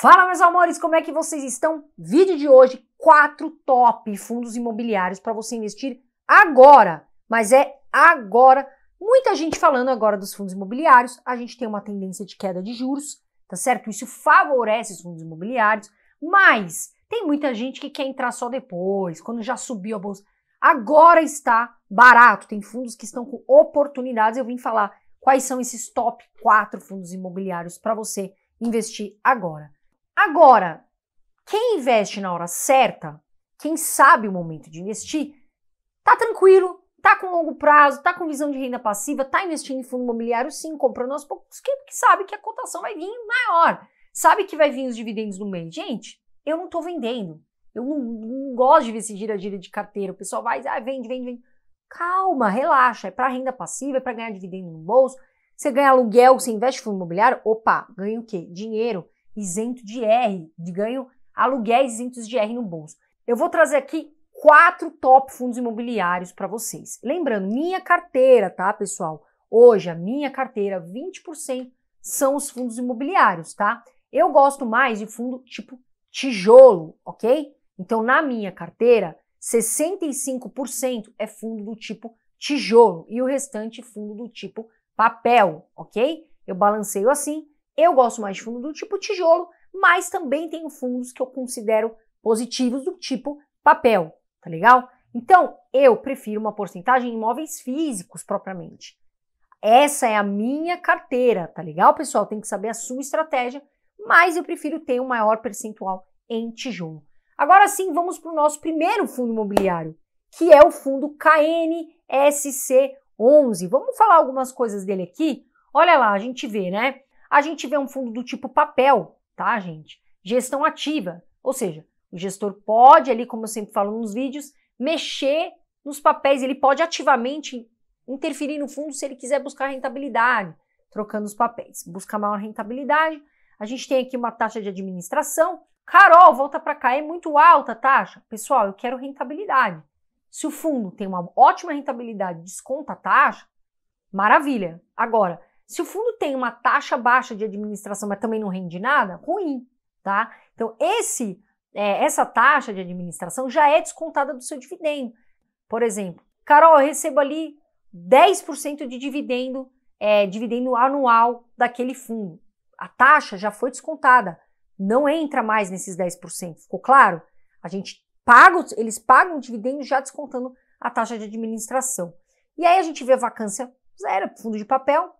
Fala meus amores, como é que vocês estão? Vídeo de hoje, quatro top fundos imobiliários para você investir agora, mas é agora. Muita gente falando agora dos fundos imobiliários, a gente tem uma tendência de queda de juros, tá certo? Isso favorece os fundos imobiliários, mas tem muita gente que quer entrar só depois, quando já subiu a bolsa. Agora está barato, tem fundos que estão com oportunidades. Eu vim falar quais são esses top quatro fundos imobiliários para você investir agora. Agora, quem investe na hora certa, quem sabe o momento de investir, tá tranquilo, tá com longo prazo, tá com visão de renda passiva, tá investindo em fundo imobiliário sim, comprando aos poucos, que, sabe que a cotação vai vir maior, sabe que vai vir os dividendos no mês. Gente, eu não tô vendendo. Eu não, não gosto de ver esse gira-gira de carteira. O pessoal vai, ah, vende, vende, vende. Calma, relaxa. É para renda passiva, é para ganhar dividendo no bolso. Você ganha aluguel, você investe em fundo imobiliário, opa, ganha o quê? Dinheiro isento de R, de ganho aluguéis isentos de R no bolso. Eu vou trazer aqui quatro top fundos imobiliários para vocês. Lembrando, minha carteira, tá, pessoal? Hoje a minha carteira, 20% são os fundos imobiliários, tá? Eu gosto mais de fundo tipo tijolo, ok? Então, na minha carteira, 65% é fundo do tipo tijolo e o restante fundo do tipo papel, ok? Eu balanceio assim eu gosto mais de fundo do tipo tijolo, mas também tenho fundos que eu considero positivos do tipo papel, tá legal? Então, eu prefiro uma porcentagem em imóveis físicos propriamente. Essa é a minha carteira, tá legal, pessoal? Tem que saber a sua estratégia, mas eu prefiro ter um maior percentual em tijolo. Agora sim, vamos para o nosso primeiro fundo imobiliário, que é o fundo KNSC11. Vamos falar algumas coisas dele aqui? Olha lá, a gente vê, né? A gente vê um fundo do tipo papel, tá, gente? Gestão ativa, ou seja, o gestor pode ali, como eu sempre falo nos vídeos, mexer nos papéis, ele pode ativamente interferir no fundo se ele quiser buscar rentabilidade, trocando os papéis, buscar maior rentabilidade. A gente tem aqui uma taxa de administração. Carol, volta para cá, é muito alta a taxa. Pessoal, eu quero rentabilidade. Se o fundo tem uma ótima rentabilidade, desconta a taxa, maravilha. Agora, se o fundo tem uma taxa baixa de administração, mas também não rende nada, ruim, tá? Então, esse, é, essa taxa de administração já é descontada do seu dividendo. Por exemplo, Carol, eu recebo ali 10% de dividendo, é, dividendo anual daquele fundo. A taxa já foi descontada, não entra mais nesses 10%, ficou claro? A gente paga, eles pagam o dividendo já descontando a taxa de administração. E aí a gente vê a vacância zero, fundo de papel,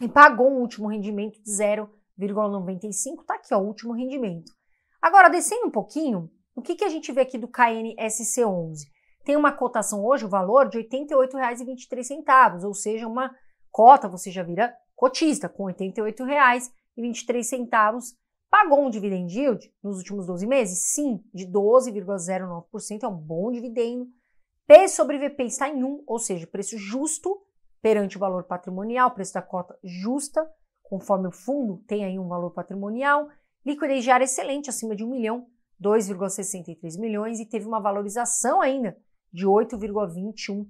e pagou um último rendimento de 0,95. Tá aqui, ó, o último rendimento. Agora, descendo um pouquinho, o que, que a gente vê aqui do KNSC11? Tem uma cotação hoje, o valor de R$ 88,23, ou seja, uma cota, você já vira cotista, com R$ 88,23. Pagou um dividend yield nos últimos 12 meses? Sim, de 12,09%, é um bom dividendo. P sobre VP está em 1, ou seja, preço justo perante o valor patrimonial, preço da cota justa, conforme o fundo tem aí um valor patrimonial, liquidez diária excelente, acima de 1 milhão, 2,63 milhões, e teve uma valorização ainda de 8,21%,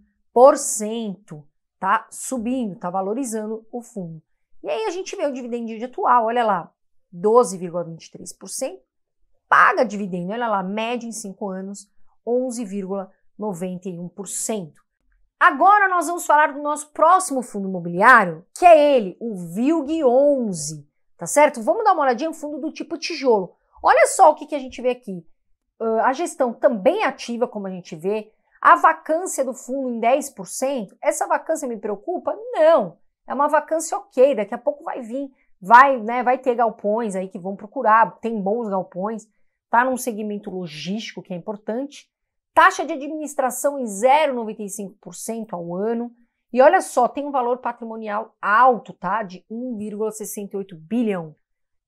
tá subindo, tá valorizando o fundo. E aí a gente vê o dividendo de atual, olha lá, 12,23%, paga dividendo, olha lá, média em 5 anos, 11,91%. Agora nós vamos falar do nosso próximo fundo imobiliário, que é ele, o VILG 11, tá certo? Vamos dar uma olhadinha no fundo do tipo tijolo. Olha só o que, que a gente vê aqui. Uh, a gestão também ativa, como a gente vê, a vacância do fundo em 10%. Essa vacância me preocupa? Não, é uma vacância ok, daqui a pouco vai vir, vai, né, vai ter galpões aí que vão procurar, tem bons galpões, Está num segmento logístico que é importante taxa de administração em 0,95% ao ano. E olha só, tem um valor patrimonial alto, tá? De 1,68 bilhão.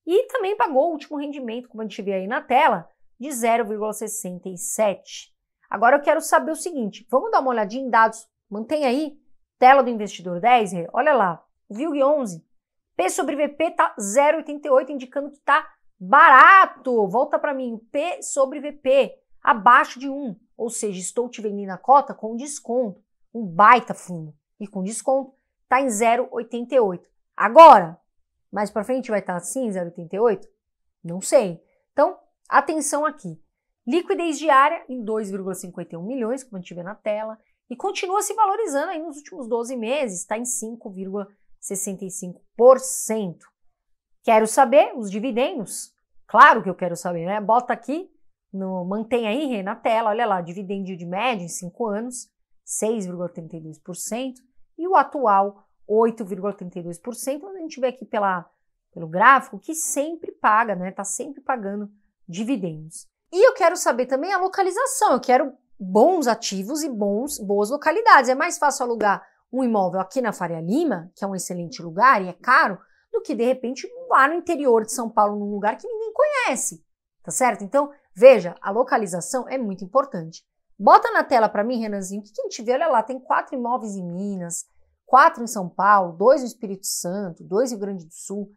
E também pagou o último rendimento, como a gente vê aí na tela, de 0,67. Agora eu quero saber o seguinte, vamos dar uma olhadinha em dados. Mantém aí, tela do investidor 10, olha lá, o VILG 11. P sobre VP tá 0,88, indicando que tá barato. Volta para mim, P sobre VP abaixo de 1, ou seja, estou te vendendo a cota com desconto, um baita fundo. E com desconto está em 0,88. Agora, mais para frente vai estar tá assim, 0,88? Não sei. Então, atenção aqui. Liquidez diária em 2,51 milhões, como a gente vê na tela, e continua se valorizando aí nos últimos 12 meses, está em 5,65%. Quero saber os dividendos? Claro que eu quero saber, né? Bota aqui no, mantém aí, Rê, na tela, olha lá, dividendo de média em 5 anos, 6,32%, e o atual 8,32%. A gente vê aqui pela, pelo gráfico que sempre paga, né? Está sempre pagando dividendos. E eu quero saber também a localização. Eu quero bons ativos e bons, boas localidades. É mais fácil alugar um imóvel aqui na Faria Lima, que é um excelente lugar e é caro, do que de repente lá no interior de São Paulo, num lugar que ninguém conhece, tá certo? Então, Veja, a localização é muito importante. Bota na tela para mim, Renanzinho, o que, que a gente vê? Olha lá, tem quatro imóveis em Minas, quatro em São Paulo, dois no Espírito Santo, dois em Rio Grande do Sul,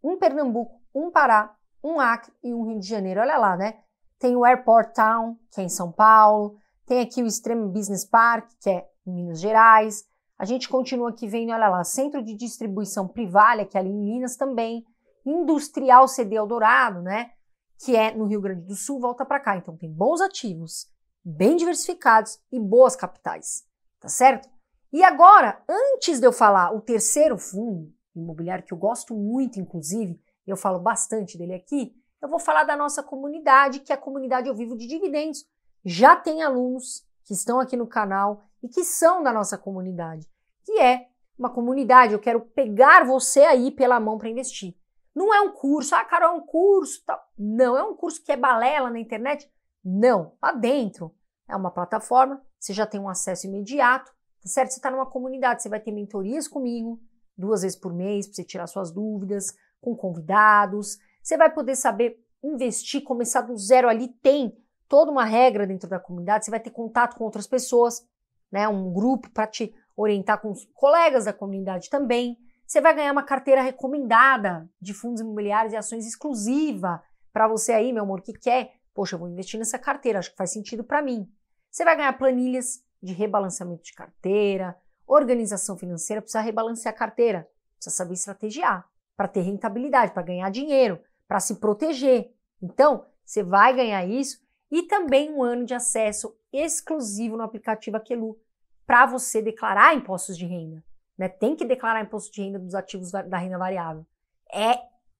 um em Pernambuco, um Pará, um Acre e um Rio de Janeiro. Olha lá, né? Tem o Airport Town, que é em São Paulo, tem aqui o Extreme Business Park, que é em Minas Gerais. A gente continua aqui vendo, olha lá, centro de distribuição Privalha, que é ali em Minas também, Industrial CD Eldorado, né? que é no Rio Grande do Sul, volta para cá. Então tem bons ativos, bem diversificados e boas capitais, tá certo? E agora, antes de eu falar o terceiro fundo imobiliário que eu gosto muito, inclusive, eu falo bastante dele aqui, eu vou falar da nossa comunidade, que é a comunidade Eu Vivo de Dividendos. Já tem alunos que estão aqui no canal e que são da nossa comunidade, que é uma comunidade, eu quero pegar você aí pela mão para investir. Não é um curso, ah, Carol, é um curso, Não, é um curso que é balela na internet? Não, lá tá dentro. É uma plataforma, você já tem um acesso imediato, tá certo? Você está numa comunidade, você vai ter mentorias comigo, duas vezes por mês, para você tirar suas dúvidas, com convidados. Você vai poder saber investir, começar do zero ali, tem toda uma regra dentro da comunidade, você vai ter contato com outras pessoas, né? Um grupo para te orientar com os colegas da comunidade também. Você vai ganhar uma carteira recomendada de fundos imobiliários e ações exclusiva para você aí, meu amor, que quer. Poxa, eu vou investir nessa carteira, acho que faz sentido para mim. Você vai ganhar planilhas de rebalanceamento de carteira, organização financeira, precisa rebalancear a carteira, precisa saber estrategiar para ter rentabilidade, para ganhar dinheiro, para se proteger. Então, você vai ganhar isso e também um ano de acesso exclusivo no aplicativo Aquelu para você declarar impostos de renda né, tem que declarar imposto de renda dos ativos da renda variável. É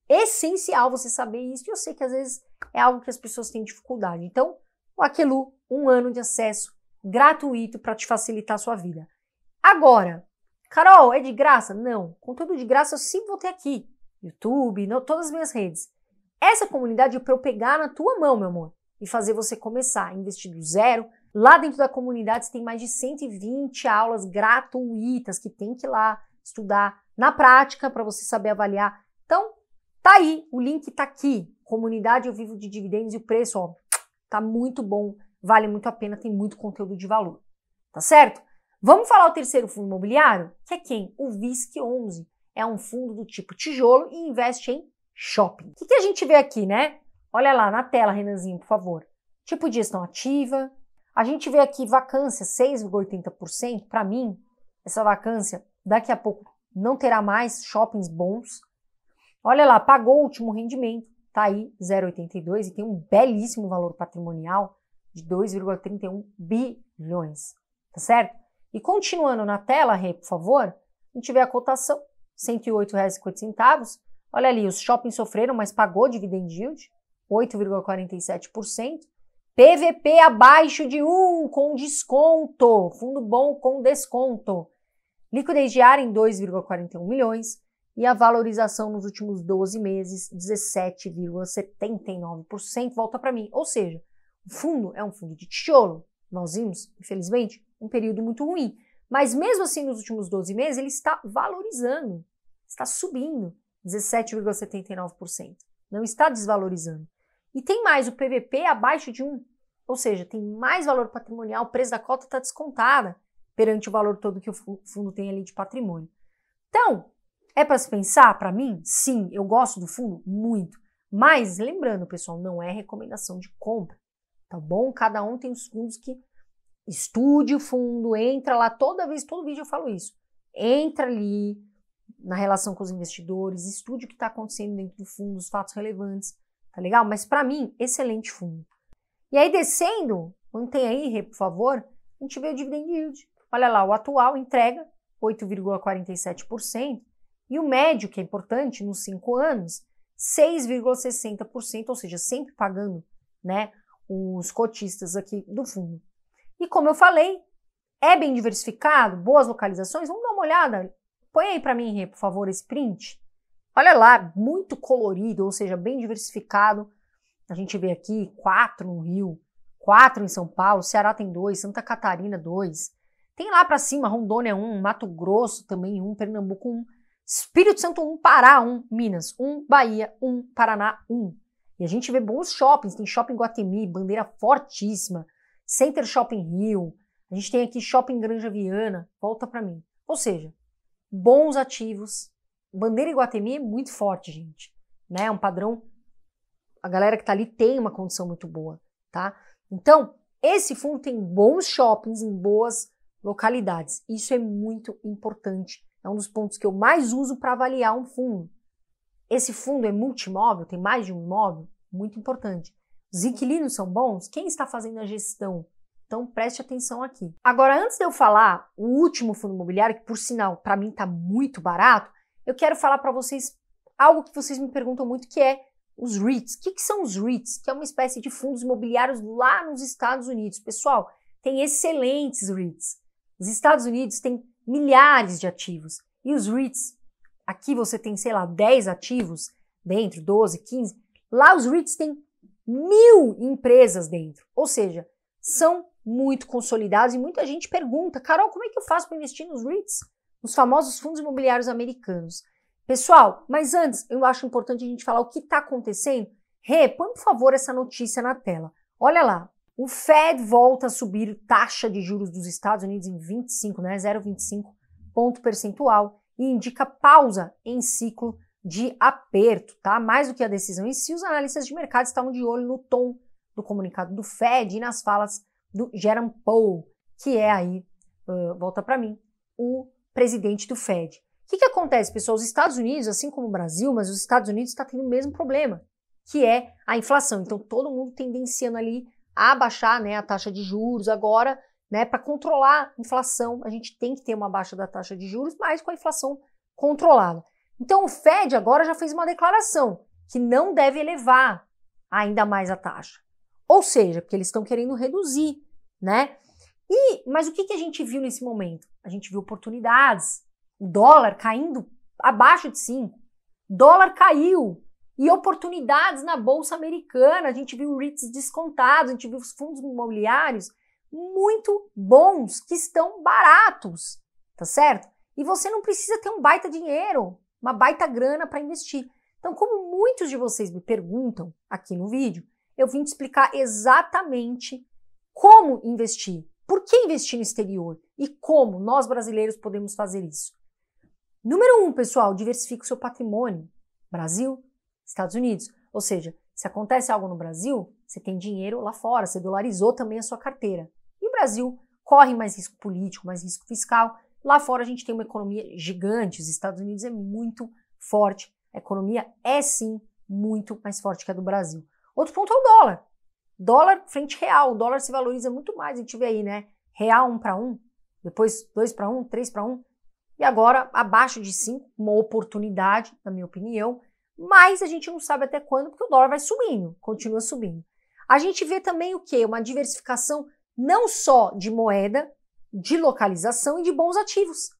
essencial você saber isso e eu sei que às vezes é algo que as pessoas têm dificuldade. Então, o Aquelu, um ano de acesso gratuito para te facilitar a sua vida. Agora, Carol, é de graça? Não. Conteúdo de graça eu sempre vou ter aqui. YouTube, no, todas as minhas redes. Essa comunidade é para eu pegar na tua mão, meu amor, e fazer você começar a investir do zero, Lá dentro da comunidade você tem mais de 120 aulas gratuitas que tem que ir lá estudar na prática para você saber avaliar. Então, tá aí, o link tá aqui. Comunidade eu vivo de dividendos e o preço, ó, tá muito bom, vale muito a pena, tem muito conteúdo de valor. Tá certo? Vamos falar o terceiro fundo imobiliário, que é quem? O VISC 11. É um fundo do tipo tijolo e investe em shopping. O que, que a gente vê aqui, né? Olha lá na tela, Renanzinho, por favor. Tipo de gestão ativa, a gente vê aqui vacância 6,80%. Para mim, essa vacância daqui a pouco não terá mais shoppings bons. Olha lá, pagou o último rendimento, tá aí 0,82 e tem um belíssimo valor patrimonial de 2,31 bilhões, tá certo? E continuando na tela, Rê, por favor, a gente vê a cotação, R$ 108,50. Olha ali, os shoppings sofreram, mas pagou dividend yield, 8,47%. PVP abaixo de 1 com desconto, fundo bom com desconto. Liquidez diária em 2,41 milhões e a valorização nos últimos 12 meses 17,79%, volta para mim. Ou seja, o fundo é um fundo de tijolo. Nós vimos, infelizmente, um período muito ruim, mas mesmo assim nos últimos 12 meses ele está valorizando, está subindo 17,79%. Não está desvalorizando. E tem mais, o PVP abaixo de 1. Ou seja, tem mais valor patrimonial, o preço da cota está descontada perante o valor todo que o fundo tem ali de patrimônio. Então, é para se pensar, para mim? Sim, eu gosto do fundo muito. Mas lembrando, pessoal, não é recomendação de compra, tá bom? Cada um tem os fundos que estude o fundo, entra lá toda vez, todo vídeo eu falo isso. Entra ali na relação com os investidores, estude o que está acontecendo dentro do fundo, os fatos relevantes, tá legal? Mas para mim, excelente fundo. E aí descendo, mantenha aí, por favor, a gente vê o dividend yield. Olha lá, o atual entrega 8,47% e o médio, que é importante, nos cinco anos, 6,60%, ou seja, sempre pagando né, os cotistas aqui do fundo. E como eu falei, é bem diversificado, boas localizações. Vamos dar uma olhada. Põe aí para mim, por favor, esse print. Olha lá, muito colorido, ou seja, bem diversificado a gente vê aqui quatro no Rio, quatro em São Paulo, Ceará tem dois, Santa Catarina dois. Tem lá para cima Rondônia um, Mato Grosso também um, Pernambuco um, Espírito Santo um, Pará um, Minas um, Bahia um, Paraná um. E a gente vê bons shoppings, tem Shopping Guatemi, Bandeira fortíssima, Center Shopping Rio, a gente tem aqui Shopping Granja Viana, volta para mim. Ou seja, bons ativos. Bandeira Guatemi é muito forte, gente. Né? É um padrão a galera que está ali tem uma condição muito boa, tá? Então, esse fundo tem bons shoppings em boas localidades. Isso é muito importante. É um dos pontos que eu mais uso para avaliar um fundo. Esse fundo é multimóvel, tem mais de um imóvel? Muito importante. Os inquilinos são bons? Quem está fazendo a gestão? Então preste atenção aqui. Agora, antes de eu falar o último fundo imobiliário, que por sinal para mim está muito barato, eu quero falar para vocês algo que vocês me perguntam muito, que é os REITs. O que, que são os REITs? Que é uma espécie de fundos imobiliários lá nos Estados Unidos. Pessoal, tem excelentes REITs. Os Estados Unidos têm milhares de ativos. E os REITs, aqui você tem, sei lá, 10 ativos dentro, 12, 15. Lá os REITs têm mil empresas dentro. Ou seja, são muito consolidados e muita gente pergunta: Carol, como é que eu faço para investir nos REITs? Os famosos fundos imobiliários americanos. Pessoal, mas antes eu acho importante a gente falar o que está acontecendo. Rê, põe por favor essa notícia na tela. Olha lá, o Fed volta a subir taxa de juros dos Estados Unidos em 25, né, 0,25 ponto percentual e indica pausa em ciclo de aperto, tá? Mais do que a decisão em si, os analistas de mercado estavam de olho no tom do comunicado do Fed e nas falas do Jerome Powell, que é aí, uh, volta para mim, o presidente do Fed. O que, que acontece, pessoal? Os Estados Unidos, assim como o Brasil, mas os Estados Unidos está tendo o mesmo problema, que é a inflação. Então, todo mundo tendenciando ali a baixar né, a taxa de juros agora, né, para controlar a inflação. A gente tem que ter uma baixa da taxa de juros, mas com a inflação controlada. Então, o Fed agora já fez uma declaração que não deve elevar ainda mais a taxa. Ou seja, porque eles estão querendo reduzir, né? E, mas o que, que a gente viu nesse momento? A gente viu oportunidades o dólar caindo abaixo de 5. Dólar caiu. E oportunidades na bolsa americana. A gente viu REITs descontados, a gente viu os fundos imobiliários muito bons, que estão baratos, tá certo? E você não precisa ter um baita dinheiro, uma baita grana para investir. Então, como muitos de vocês me perguntam aqui no vídeo, eu vim te explicar exatamente como investir, por que investir no exterior e como nós brasileiros podemos fazer isso. Número um, pessoal, diversifique o seu patrimônio. Brasil, Estados Unidos. Ou seja, se acontece algo no Brasil, você tem dinheiro lá fora, você dolarizou também a sua carteira. E o Brasil corre mais risco político, mais risco fiscal. Lá fora a gente tem uma economia gigante, os Estados Unidos é muito forte. A economia é sim muito mais forte que a do Brasil. Outro ponto é o dólar. Dólar frente real, o dólar se valoriza muito mais. A gente vê aí, né? Real um para um, depois dois para um, três para um. E agora, abaixo de 5, uma oportunidade, na minha opinião, mas a gente não sabe até quando, porque o dólar vai subindo, continua subindo. A gente vê também o que? Uma diversificação não só de moeda, de localização e de bons ativos.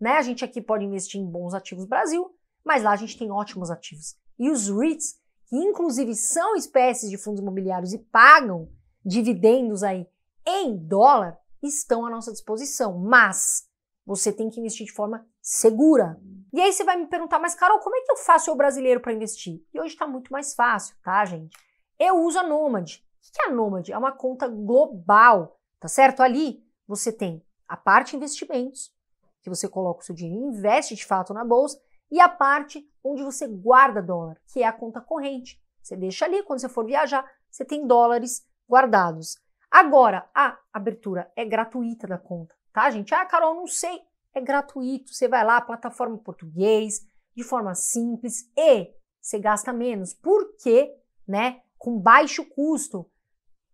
Né? A gente aqui pode investir em bons ativos Brasil, mas lá a gente tem ótimos ativos. E os REITs, que inclusive são espécies de fundos imobiliários e pagam dividendos aí em dólar, estão à nossa disposição. Mas você tem que investir de forma segura. E aí você vai me perguntar, mas Carol, como é que eu faço eu brasileiro para investir? E hoje está muito mais fácil, tá, gente? Eu uso a Nomad. O que é a Nomad? É uma conta global, tá certo? Ali você tem a parte investimentos, que você coloca o seu dinheiro e investe de fato na bolsa, e a parte onde você guarda dólar, que é a conta corrente. Você deixa ali, quando você for viajar, você tem dólares guardados. Agora, a abertura é gratuita da conta tá, gente? Ah, Carol, não sei. É gratuito, você vai lá, plataforma português, de forma simples e você gasta menos. Porque, né, com baixo custo,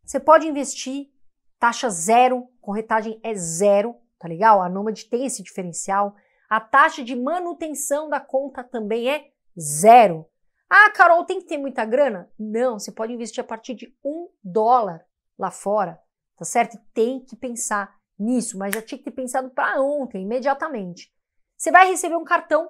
você pode investir taxa zero, corretagem é zero, tá legal? A Nômade tem esse diferencial. A taxa de manutenção da conta também é zero. Ah, Carol, tem que ter muita grana? Não, você pode investir a partir de um dólar lá fora, tá certo? tem que pensar nisso, mas já tinha que ter pensado para ontem, imediatamente. Você vai receber um cartão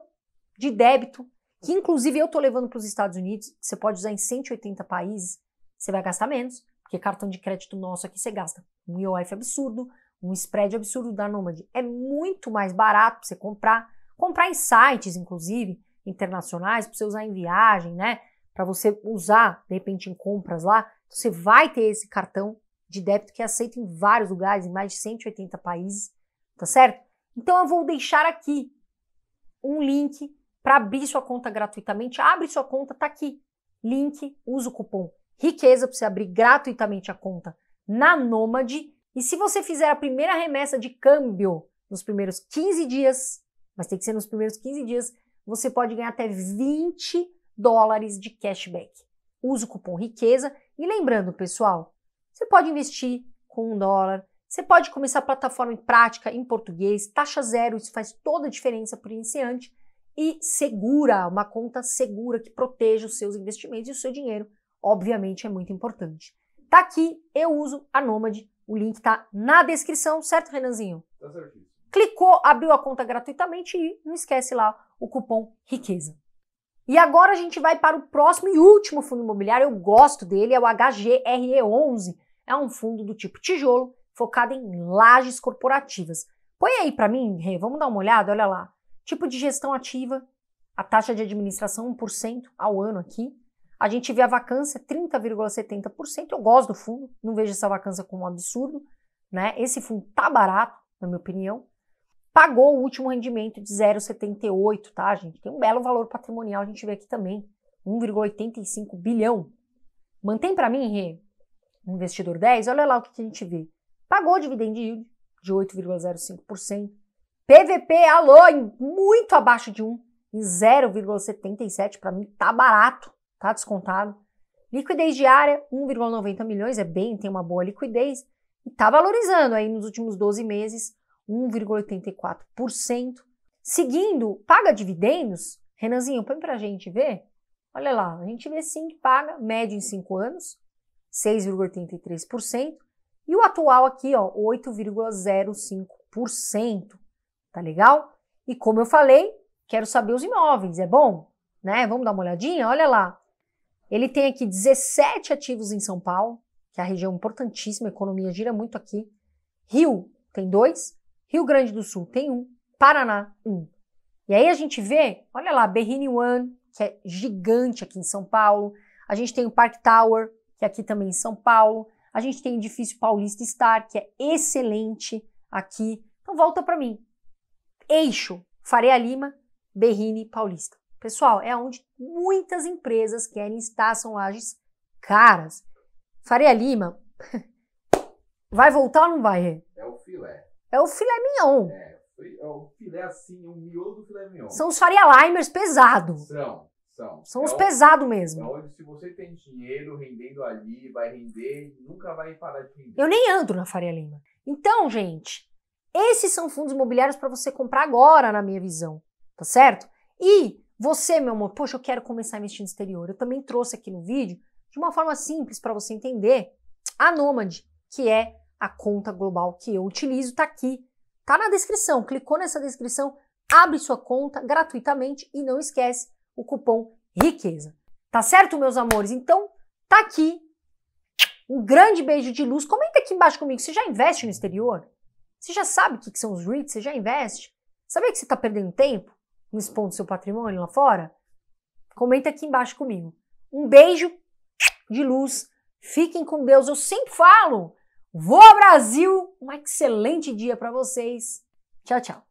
de débito, que inclusive eu estou levando para os Estados Unidos, você pode usar em 180 países, você vai gastar menos, porque cartão de crédito nosso aqui você gasta um IOF absurdo, um spread absurdo da Nomad. É muito mais barato para você comprar, comprar em sites, inclusive, internacionais, para você usar em viagem, né? Para você usar, de repente, em compras lá. Então, você vai ter esse cartão de débito que é aceito em vários lugares, em mais de 180 países, tá certo? Então eu vou deixar aqui um link para abrir sua conta gratuitamente. Abre sua conta, tá aqui. Link, usa o cupom riqueza para você abrir gratuitamente a conta na Nômade. E se você fizer a primeira remessa de câmbio nos primeiros 15 dias, mas tem que ser nos primeiros 15 dias, você pode ganhar até 20 dólares de cashback. Use o cupom riqueza e lembrando, pessoal, você pode investir com um dólar, você pode começar a plataforma em prática em português, taxa zero, isso faz toda a diferença para o iniciante e segura, uma conta segura que proteja os seus investimentos e o seu dinheiro, obviamente é muito importante. Tá aqui, eu uso a Nômade, o link tá na descrição, certo, Renanzinho? Tá certo. Clicou, abriu a conta gratuitamente e não esquece lá o cupom riqueza. E agora a gente vai para o próximo e último fundo imobiliário, eu gosto dele, é o HGRE11 é um fundo do tipo tijolo, focado em lajes corporativas. Põe aí para mim, Rê, vamos dar uma olhada, olha lá. Tipo de gestão ativa, a taxa de administração 1% ao ano aqui. A gente vê a vacância 30,70%. Eu gosto do fundo, não vejo essa vacância como um absurdo, né? Esse fundo tá barato, na minha opinião. Pagou o último rendimento de 0,78, tá, gente? Tem um belo valor patrimonial, a gente vê aqui também, 1,85 bilhão. Mantém para mim, Rê, investidor 10, olha lá o que, que a gente vê. Pagou dividend yield de 8,05%. PVP, alô, muito abaixo de 1, em 0,77, para mim tá barato, tá descontado. Liquidez diária, 1,90 milhões, é bem, tem uma boa liquidez. E tá valorizando aí nos últimos 12 meses, 1,84%. Seguindo, paga dividendos? Renanzinho, põe pra gente ver. Olha lá, a gente vê sim que paga, médio em 5 anos, 6,83%, e o atual aqui, ó, 8,05%. Tá legal? E como eu falei, quero saber os imóveis, é bom? Né? Vamos dar uma olhadinha? Olha lá. Ele tem aqui 17 ativos em São Paulo, que é a região importantíssima, a economia gira muito aqui. Rio tem dois, Rio Grande do Sul tem um, Paraná um. E aí a gente vê, olha lá, Berrini One, que é gigante aqui em São Paulo. A gente tem o Park Tower, que aqui também em São Paulo. A gente tem o edifício Paulista Star, que é excelente aqui. Então volta para mim. Eixo, Faria Lima, Berrini Paulista. Pessoal, é onde muitas empresas querem estar, são lajes caras. Faria Lima, vai voltar ou não vai? É o filé. É o filé mignon. É, é o filé assim, o miolo do filé mignon. São os Faria Limers pesados. São. São. São é os pesados mesmo. É onde se você tem dinheiro rendendo ali, vai render, nunca vai parar de render. Eu nem ando na Faria Lima. Então, gente, esses são fundos imobiliários para você comprar agora, na minha visão, tá certo? E você, meu amor, poxa, eu quero começar a investir no exterior. Eu também trouxe aqui no vídeo, de uma forma simples para você entender, a Nômade, que é a conta global que eu utilizo, tá aqui, tá na descrição. Clicou nessa descrição, abre sua conta gratuitamente e não esquece o cupom riqueza. Tá certo, meus amores? Então, tá aqui. Um grande beijo de luz. Comenta aqui embaixo comigo. Você já investe no exterior? Você já sabe o que são os REITs? Você já investe? Sabia que você está perdendo tempo no expondo seu patrimônio lá fora? Comenta aqui embaixo comigo. Um beijo de luz. Fiquem com Deus. Eu sempre falo. Vou ao Brasil. Um excelente dia para vocês. Tchau, tchau.